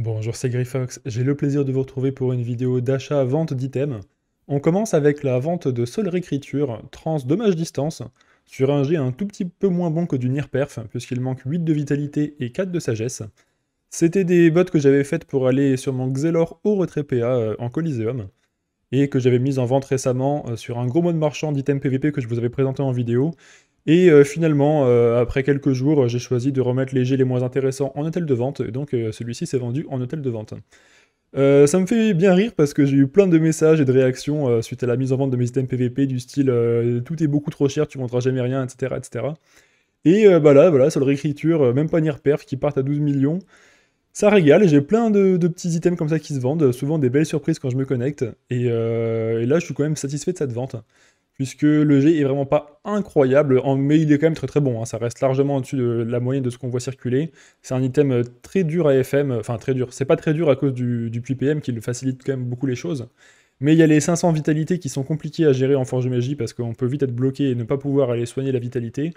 Bonjour, c'est Grifox. J'ai le plaisir de vous retrouver pour une vidéo d'achat-vente d'items. On commence avec la vente de Sol Récriture, trans dommage distance, sur un jet un tout petit peu moins bon que du Nirperf puisqu'il manque 8 de vitalité et 4 de sagesse. C'était des bottes que j'avais faites pour aller sur mon Xelor au retrait PA euh, en Coliseum et que j'avais mis en vente récemment euh, sur un gros mode marchand d'items PVP que je vous avais présenté en vidéo. Et euh, finalement, euh, après quelques jours, j'ai choisi de remettre les jets les moins intéressants en hôtel de vente, et donc celui-ci s'est vendu en hôtel de vente. ça me fait bien rire parce que j'ai eu plein de messages et de réactions suite à la mise en vente de mes items PVP du style tout est beaucoup trop cher, tu ne vendras jamais rien, etc. etc. Et bah là, voilà, sur le réécriture, même pas repère, qui partent à 12 millions ça régale j'ai plein de, petits items comme ça qui se vendent, souvent des belles surprises quand je me connecte. Et, euh, là, je suis quand même satisfait de cette vente, puisque le G est vraiment pas incroyable, mais il est quand même très très bon. Hein. Ça reste largement au-dessus de la moyenne de ce qu'on voit circuler. C'est un item euh, très dur à FM, enfin très dur. C'est pas très dur à cause du, du PM qui le facilite quand même beaucoup les choses. Mais il y a les 500 vitalités qui sont compliquées à gérer en Forge Magie parce qu'on peut vite être bloqué et ne pas pouvoir aller soigner la vitalité.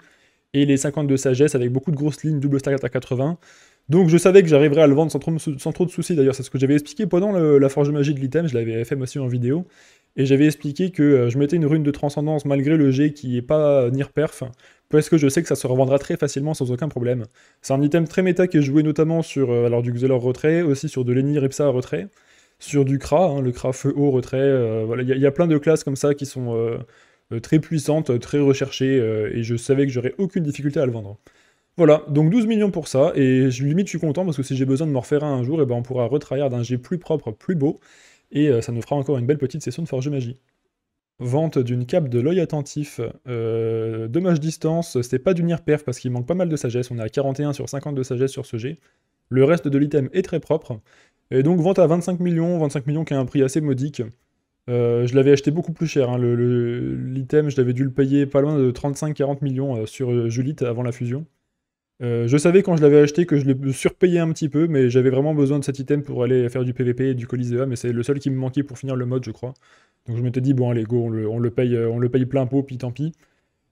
Et les 50 de sagesse avec beaucoup de grosses lignes double stack à 80. Donc je savais que j'arriverais à le vendre sans trop, de soucis d'ailleurs, c'est ce que j'avais expliqué pendant la forge de magie de l'item, je l'avais fait aussi en vidéo, et j'avais expliqué que euh, je mettais une rune de transcendance malgré le jet qui est pas nir perf, parce que je sais que ça se revendra très facilement sans aucun problème. C'est un item très méta qui est joué notamment sur euh, alors, du Xelor retrait, aussi sur de l'Eni Ripsa retrait, sur du Kra, hein, le Kra feu haut retrait, euh, voilà, il y, a plein de classes comme ça qui sont très puissantes, très recherchées, et je savais que j'aurais aucune difficulté à le vendre. Voilà, donc 12 millions pour ça, et je, limite je suis content parce que si j'ai besoin de m'en refaire un un jour, et eh ben on pourra retravailler d'un jet plus propre, plus beau, et euh, ça nous fera encore une belle petite session de Forge Magie. Vente d'une cape de l'œil attentif, euh, dommage distance, c'est pas d'une nir parce qu'il manque pas mal de sagesse, on est à 41 sur 50 de sagesse sur ce jet. Le reste de l'item est très propre, et donc vente à 25 millions, 25 millions qui est un prix assez modique. Euh, je l'avais acheté beaucoup plus cher, hein, l'item je l'avais dû le payer pas loin de 35-40 millions sur Julite avant la fusion. Euh, je savais quand je l'avais acheté que je l'ai surpayé un petit peu, mais j'avais vraiment besoin de cet item pour aller faire du PVP et du Coliseum, mais c'est le seul qui me manquait pour finir le mode, je crois. Donc je m'étais dit, bon allez, go, on le, paye, euh, on le paye plein pot, puis tant pis.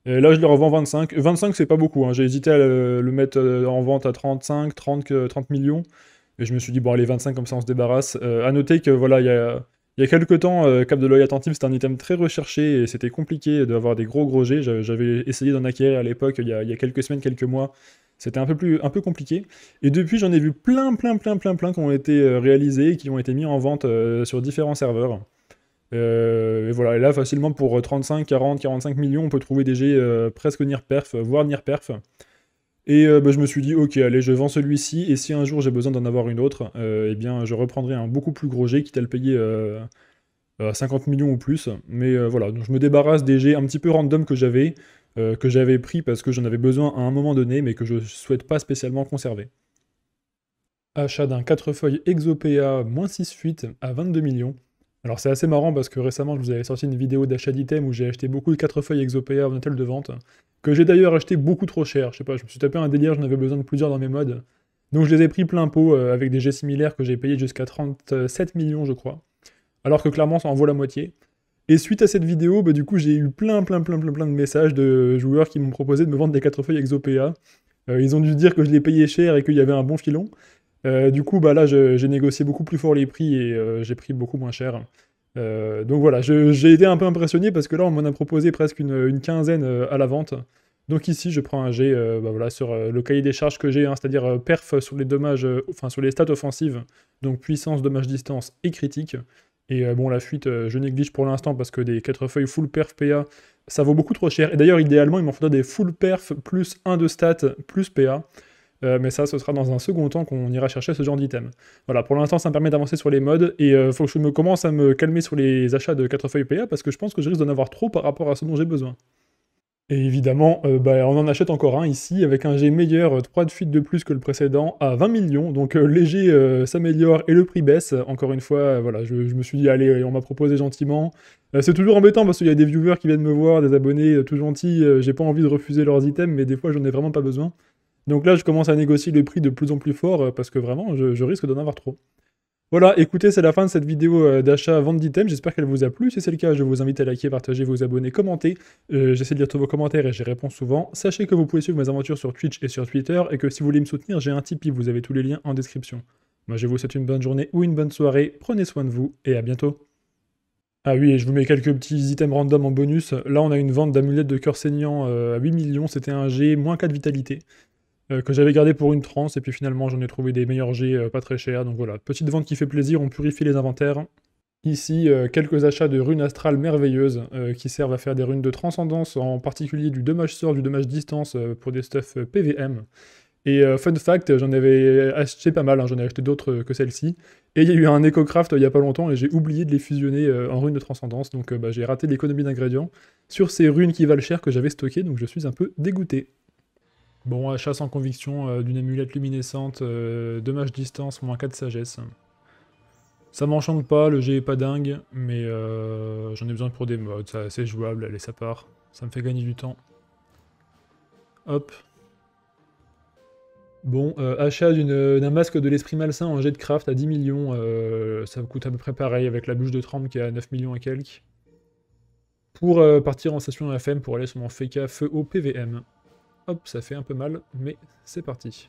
Et là, je le revends 25. 25, c'est pas beaucoup. Hein. J'ai hésité à le, mettre euh, en vente à 35, 30, 30 millions. Et je me suis dit, bon, allez, 25, comme ça, on se débarrasse. à noter que, voilà, il y a, quelques temps, Cap de l'œil Attentive c'était un item très recherché et c'était compliqué d'avoir des gros gros jets. J'avais essayé d'en acquérir à l'époque, il y, a quelques semaines, quelques mois. C'était un peu plus un peu compliqué. Et depuis, j'en ai vu plein, plein, plein, plein, plein qui ont été euh, réalisés et qui ont été mis en vente euh, sur différents serveurs. Euh, et voilà, là, facilement pour 35, 40, 45 millions, on peut trouver des jets presque near perf, voire near perf. Et bah, je me suis dit, ok, allez, je vends celui-ci, et si un jour j'ai besoin d'en avoir une autre, eh bien, je reprendrai un beaucoup plus gros jet, quitte à le payer 50 millions ou plus. Mais voilà, donc je me débarrasse des jets un petit peu random que j'avais, euh, que j'avais pris parce que j'en avais besoin à un moment donné, mais que je ne souhaite pas spécialement conserver. Achat d'un 4 feuilles Exopea 6 fuites à 22 millions. Alors c'est assez marrant parce que récemment je vous avais sorti une vidéo d'achat d'items où j'ai acheté beaucoup de 4 feuilles Exopea en hôtel de vente, que j'ai d'ailleurs acheté beaucoup trop cher, je sais pas, je me suis tapé un délire, j'en avais besoin de plusieurs dans mes modes. Donc je les ai pris plein pot euh, avec des jets similaires que j'ai payé jusqu'à 37 millions je crois. Alors que clairement ça en vaut la moitié. Et suite à cette vidéo, bah, du coup, j'ai eu plein, plein, plein, plein, plein de messages de joueurs qui m'ont proposé de me vendre des 4 feuilles Exopéa. Euh, ils ont dû dire que je les payais cher et qu'il y avait un bon filon. Euh, du coup, bah, là, j'ai négocié beaucoup plus fort les prix et euh, j'ai pris beaucoup moins cher. donc voilà, j'ai été un peu impressionné parce que là, on m'en a proposé presque une, quinzaine à la vente. Donc ici, je prends un G bah, sur le cahier des charges que j'ai, hein, c'est-à-dire perf sur les dommages, enfin sur les stats offensives, donc puissance, dommage, distance et critique. Et euh, bon, la fuite, euh, je néglige pour l'instant parce que des 4 feuilles full perf PA, ça vaut beaucoup trop cher. Et d'ailleurs, idéalement, il m'en faudrait des full perf plus 1 de stats plus PA. Euh, mais ça, ce sera dans un second temps qu'on ira chercher ce genre d'item. Voilà, pour l'instant, ça me permet d'avancer sur les modes, et il faut que je me commence à me calmer sur les achats de 4 feuilles PA, parce que je pense que je risque d'en avoir trop par rapport à ce dont j'ai besoin. Et évidemment, euh, bah, on en achète encore un ici, avec un G meilleur, 3 euh, de fuite de plus que le précédent, à 20 millions. Donc euh, léger les G et le prix baisse. Encore une fois, voilà, je, me suis dit, allez, on m'a proposé gentiment. c'est toujours embêtant parce qu'il y a des viewers qui viennent me voir, des abonnés tout gentils. J'ai pas envie de refuser leurs items, mais des fois, j'en ai vraiment pas besoin. Donc là, je commence à négocier le prix de plus en plus fort parce que vraiment, je risque d'en avoir trop. Voilà, écoutez, c'est la fin de cette vidéo euh, d'achat-vente d'items. J'espère qu'elle vous a plu. Si c'est le cas, je vous invite à liker, partager, vous abonner, commenter. Euh, j'essaie de lire tous vos commentaires et j'y réponds souvent. Sachez que vous pouvez suivre mes aventures sur Twitch et sur Twitter et que si vous voulez me soutenir, j'ai un Tipeee. Vous avez tous les liens en description. Moi, je vous souhaite une bonne journée ou une bonne soirée. Prenez soin de vous et à bientôt. Ah oui, et je vous mets quelques petits items random en bonus. Là, on a une vente d'amulettes de cœur saignant euh, à 8 millions. C'était un G, moins 4 vitalité. Euh, que j'avais gardé pour une transe, et puis finalement j'en ai trouvé des meilleurs jets euh, pas très chers, donc voilà, petite vente qui fait plaisir, on purifie les inventaires. Ici, euh, quelques achats de runes astrales merveilleuses qui servent à faire des runes de transcendance, en particulier du dommage sort, du dommage distance pour des stuffs PVM. Et fun fact, j'en avais acheté pas mal, hein, j'en ai acheté d'autres que celle-ci. Et il y a eu un EcoCraft il y a pas longtemps et j'ai oublié de les fusionner en runes de transcendance, donc bah, j'ai raté l'économie d'ingrédients sur ces runes qui valent cher que j'avais stockées, donc je suis un peu dégoûté. Bon, achat sans conviction euh, d'une amulette luminescente, euh, dommage distance, moins 4 de sagesse. Ça m'enchante pas, le jet est pas dingue, mais euh, j'en ai besoin pour des modes, c'est jouable, allez ça part, ça me fait gagner du temps. Hop. Bon, achat d'un masque de l'esprit malsain en jet de craft à 10 millions, ça me coûte à peu près pareil avec la bûche de trempe qui est à 9 millions et quelques. Pour partir en station FM pour aller sur mon FK e feu au PVM. Hop, ça fait un peu mal, mais c'est parti.